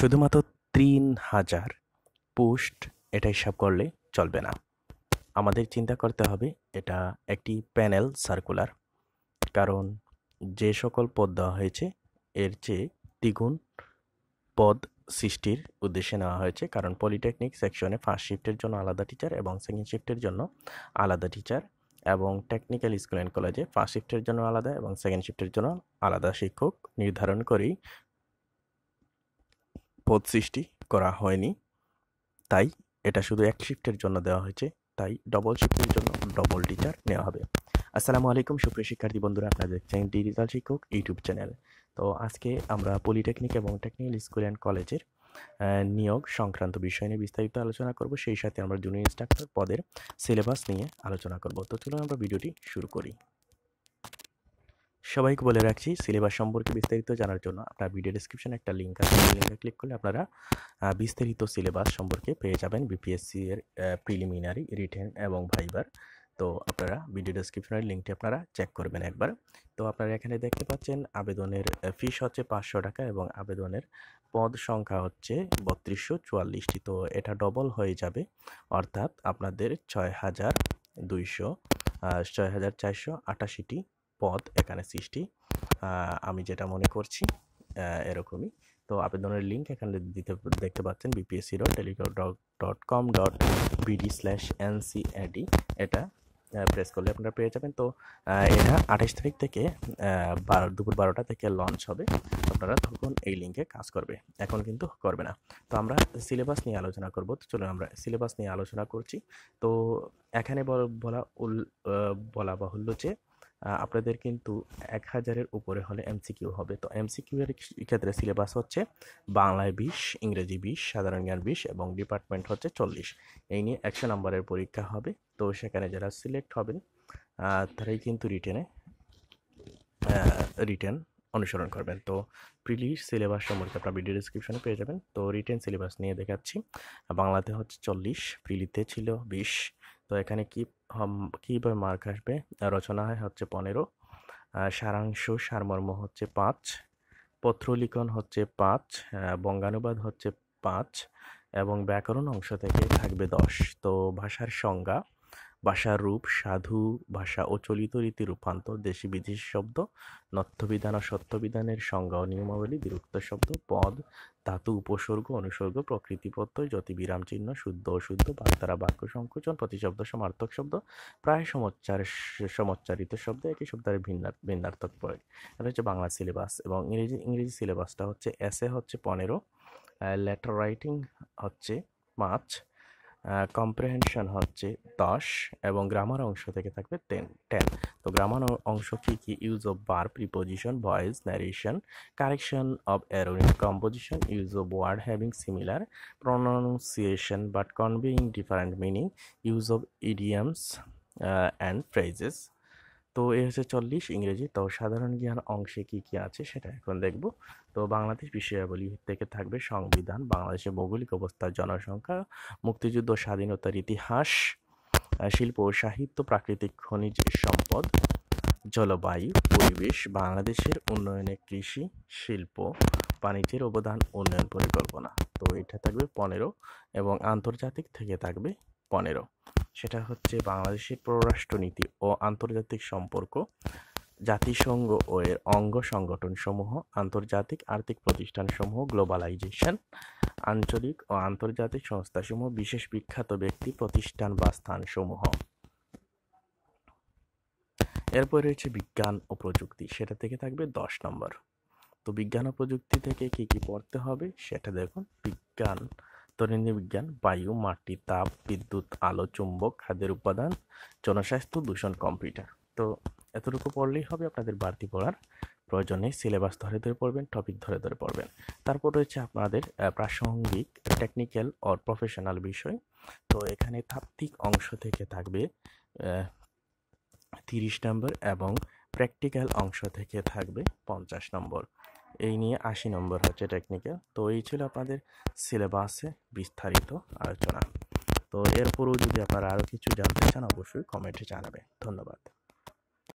শুধুমাত্র তিন হাজার পোস্ট এটা হিসাব করলে চলবে না আমাদের চিন্তা করতে হবে এটা একটি প্যানেল সার্কুলার কারণ যে সকল পদ দেওয়া হয়েছে এর চেয়ে দ্বিগুণ পদ সৃষ্টির উদ্দেশ্যে নেওয়া হয়েছে কারণ পলিটেকনিক সেকশনে ফার্স্ট শিফটের জন্য আলাদা টিচার এবং সেকেন্ড শিফটের জন্য আলাদা টিচার এবং টেকনিক্যাল স্কুল অ্যান্ড কলেজে ফার্স্ট শিফটের জন্য আলাদা এবং সেকেন্ড শিফটের জন্য আলাদা শিক্ষক নির্ধারণ করেই পদ সৃষ্টি করা হয়নি তাই এটা শুধু এক শিফটের জন্য দেওয়া হয়েছে তাই ডবল শিফটের জন্য ডবল টিচার নেওয়া হবে আসসালামু আলাইকুম সুপ্রিয় শিক্ষার্থী বন্ধুরা আপনারা দেখছেন ডিজিটাল শিক্ষক ইউটিউব চ্যানেল তো আজকে আমরা পলিটেকনিক এবং টেকনিক্যাল স্কুল অ্যান্ড কলেজের নিয়োগ সংক্রান্ত বিষয় নিয়ে বিস্তারিত আলোচনা করব সেই সাথে আমরা জুনিয়র ইনস্ট্রাক্টর পদের সিলেবাস নিয়ে আলোচনা করব তো চলুন আমরা ভিডিওটি শুরু করি সবাইকে বলে রাখছি সিলেবাস সম্পর্কে বিস্তারিত জানার জন্য আপনার ভিডিও ডিসক্রিপশানে একটা লিঙ্ক আছে লিঙ্কে ক্লিক করলে আপনারা বিস্তারিত সিলেবাস সম্পর্কে পেয়ে যাবেন বিপিএসসি এর প্রিলিমিনারি রিটেন এবং ভাইবার তো আপনারা ভিডিও ডিসক্রিপশনের লিঙ্কটি আপনারা চেক করবেন একবার তো আপনারা এখানে দেখতে পাচ্ছেন আবেদনের ফিস হচ্ছে পাঁচশো টাকা এবং আবেদনের পদ সংখ্যা হচ্ছে বত্রিশশো চুয়াল্লিশটি তো এটা ডবল হয়ে যাবে অর্থাৎ আপনাদের ছয় হাজার দুইশো ছয় হাজার চারশো আটাশিটি পদ এখানে সৃষ্টি আমি যেটা মনে করছি এরকমই তো আবেদনের লিঙ্ক এখানে দিতে দেখতে পাচ্ছেন BPSC dot telecom dot com dot BD slash NCAD এটা প্রেস করলে আপনারা পেয়ে যাবেন তো এটা আঠাশ তারিখ থেকে বারো দুপুর বারোটা থেকে লঞ্চ হবে আপনারা তখন এই লিঙ্কে কাজ করবে এখন কিন্তু করবে না তো আমরা সিলেবাস নিয়ে আলোচনা করব তো চলুন আমরা সিলেবাস নিয়ে আলোচনা করছি তো এখানে বলা বলা বাহুল্য যে আপনাদের কিন্তু এক হাজারের উপরে হলে এমসিকিউ হবে তো এমসিকিউ এর ক্ষেত্রে সিলেবাস হচ্ছে বাংলায় বিশ ইংরেজি বিশ সাধারণ জ্ঞান বিশ এবং ডিপার্টমেন্ট হচ্ছে চল্লিশ এই নিয়ে একশো নম্বরের পরীক্ষা হবে তো সেখানে যারা সিলেক্ট হবেন তারাই কিন্তু রিটেনে রিটেন অনুসরণ করবেন তো প্রিলির সিলেবাস সম্পর্কে আপনার ভিডিও ডিসক্রিপশনে পেয়ে যাবেন তো রিটেন সিলেবাস নিয়ে দেখাচ্ছি বাংলাতে হচ্ছে চল্লিশ প্রিলিতে ছিল বিশ তো এখানে কি কীভাবে মার্ক আসবে রচনা হয় হচ্ছে পনেরো সারাংশ সারমর্ম হচ্ছে পাঁচ পত্রলিখন হচ্ছে পাঁচ বঙ্গানুবাদ হচ্ছে পাঁচ এবং ব্যাকরণ অংশ থেকে থাকবে দশ তো ভাষার সংজ্ঞা ভাষার রূপ সাধু ভাষা ও চলিত রীতি রূপান্তর দেশি বিদেশি শব্দ নথ্যবিধান ও সত্যবিধানের সংজ্ঞা ও নিয়মাবলী বিরুক্ত শব্দ পদ ধাতু উপসর্গ অনুসর্গ প্রকৃতি প্রত্যয় যতি বিরাম চিহ্ন শুদ্ধ অশুদ্ধ বাগধারা বাক্য সংকোচন প্রতিশব্দ সমার্থক শব্দ প্রায় সমচ্চার সমচ্চারিত শব্দ একই শব্দের ভিন্ন ভিন্নার্থক প্রয়োগ এটা হচ্ছে বাংলা সিলেবাস এবং ইংরেজি ইংরেজি সিলেবাসটা হচ্ছে এসে হচ্ছে পনেরো লেটার রাইটিং হচ্ছে পাঁচ কম্প্রেহেনশন হচ্ছে দশ এবং গ্রামার অংশ থেকে থাকবে টেন টেন তো গ্রামার অংশ কী কী ইউজ অফ বার preposition voice narration correction of অ্যারোনিক composition use of word having similar pronunciation but conveying different meaning use of idioms and phrases তো এ হচ্ছে চল্লিশ ইংরেজি তো সাধারণ জ্ঞান অংশে কি কি আছে সেটা এখন দেখব তো বাংলাদেশ বিষয়াবলী থেকে থাকবে সংবিধান বাংলাদেশের ভৌগোলিক অবস্থা জনসংখ্যা মুক্তিযুদ্ধ স্বাধীনতার ইতিহাস শিল্প ও সাহিত্য প্রাকৃতিক খনিজ সম্পদ জলবায়ু পরিবেশ বাংলাদেশের উন্নয়নে কৃষি শিল্প বাণিজ্যের অবদান উন্নয়ন পরিকল্পনা তো এটা থাকবে পনেরো এবং আন্তর্জাতিক থেকে থাকবে পনেরো সেটা হচ্ছে বাংলাদেশের পররাষ্ট্রনীতি ও আন্তর্জাতিক সম্পর্ক জাতিসংঘ ও এর অঙ্গ সংগঠনসমূহ আন্তর্জাতিক আর্থিক প্রতিষ্ঠানসমূহ গ্লোবালাইজেশন আঞ্চলিক ও আন্তর্জাতিক সংস্থাসমূহ বিশেষ বিখ্যাত ব্যক্তি প্রতিষ্ঠান বা স্থানসমূহ এরপর রয়েছে বিজ্ঞান ও প্রযুক্তি সেটা থেকে থাকবে দশ নম্বর তো বিজ্ঞান ও প্রযুক্তি থেকে কি কি পড়তে হবে সেটা দেখুন বিজ্ঞান স্তরণী বিজ্ঞান বায়ু মাটি তাপ বিদ্যুৎ আলো চুম্বক খাদ্যের উপাদান জনস্বাস্থ্য দূষণ কম্পিউটার তো এতটুকু পড়লেই হবে আপনাদের বাড়তি পড়ার প্রয়োজনে সিলেবাস ধরে ধরে পড়বেন টপিক ধরে ধরে পড়বেন তারপর রয়েছে আপনাদের প্রাসঙ্গিক টেকনিক্যাল অর প্রফেশনাল বিষয় তো এখানে তাত্ত্বিক অংশ থেকে থাকবে তিরিশ নম্বর এবং প্র্যাকটিক্যাল অংশ থেকে থাকবে পঞ্চাশ নম্বর এই নিয়ে আশি নম্বর হচ্ছে টেকনিক্যাল তো এই ছিল আপনাদের সিলেবাসে বিস্তারিত আলোচনা তো এরপরও যদি আপনারা আরও কিছু জানতে চান অবশ্যই কমেন্টে জানাবেন ধন্যবাদ